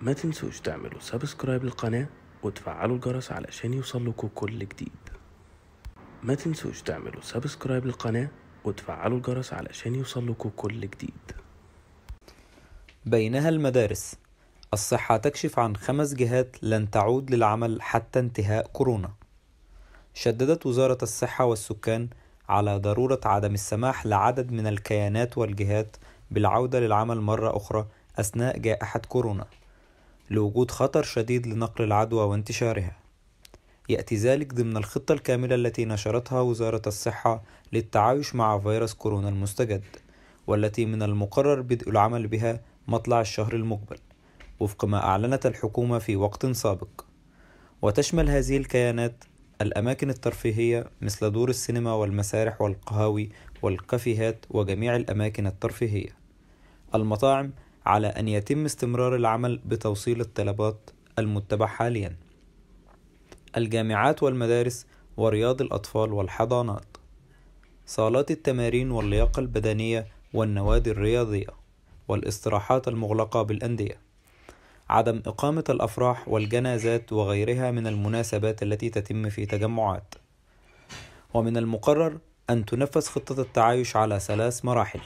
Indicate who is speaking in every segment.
Speaker 1: ما تنسوش تعملوا سبسكرايب للقناة وتفعلوا الجرس علشان يوصلكوا كل جديد ما تنسوش تعملوا سبسكرايب للقناة وتفعلوا الجرس علشان يوصلكوا كل جديد بينها المدارس الصحة تكشف عن خمس جهات لن تعود للعمل حتى انتهاء كورونا شددت وزارة الصحة والسكان على ضرورة عدم السماح لعدد من الكيانات والجهات بالعودة للعمل مرة أخرى أثناء جائحة كورونا لوجود خطر شديد لنقل العدوى وانتشارها يأتي ذلك ضمن الخطة الكاملة التي نشرتها وزارة الصحة للتعايش مع فيروس كورونا المستجد والتي من المقرر بدء العمل بها مطلع الشهر المقبل وفق ما أعلنت الحكومة في وقت سابق وتشمل هذه الكيانات الأماكن الترفيهية مثل دور السينما والمسارح والقهاوي والكافيهات وجميع الأماكن الترفيهية المطاعم على أن يتم استمرار العمل بتوصيل الطلبات المتبع حاليا الجامعات والمدارس ورياض الأطفال والحضانات صالات التمارين واللياقة البدنية والنوادي الرياضية والاستراحات المغلقة بالأندية عدم إقامة الأفراح والجنازات وغيرها من المناسبات التي تتم في تجمعات ومن المقرر أن تنفذ خطة التعايش على ثلاث مراحل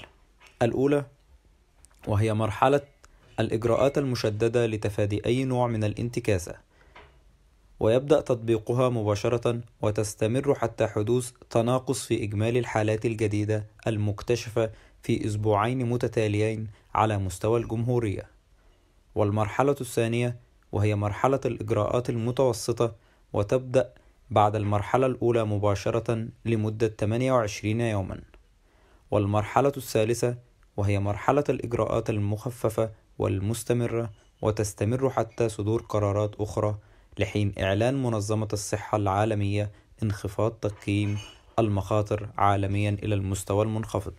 Speaker 1: الأولى وهي مرحلة الإجراءات المشددة لتفادي أي نوع من الانتكاسة ويبدأ تطبيقها مباشرة وتستمر حتى حدوث تناقص في إجمالي الحالات الجديدة المكتشفة في أسبوعين متتاليين على مستوى الجمهورية والمرحلة الثانية وهي مرحلة الإجراءات المتوسطة وتبدأ بعد المرحلة الأولى مباشرة لمدة 28 يوما والمرحلة الثالثة وهي مرحلة الإجراءات المخففة والمستمرة وتستمر حتى صدور قرارات أخرى لحين إعلان منظمة الصحة العالمية انخفاض تقييم المخاطر عالميا إلى المستوى المنخفض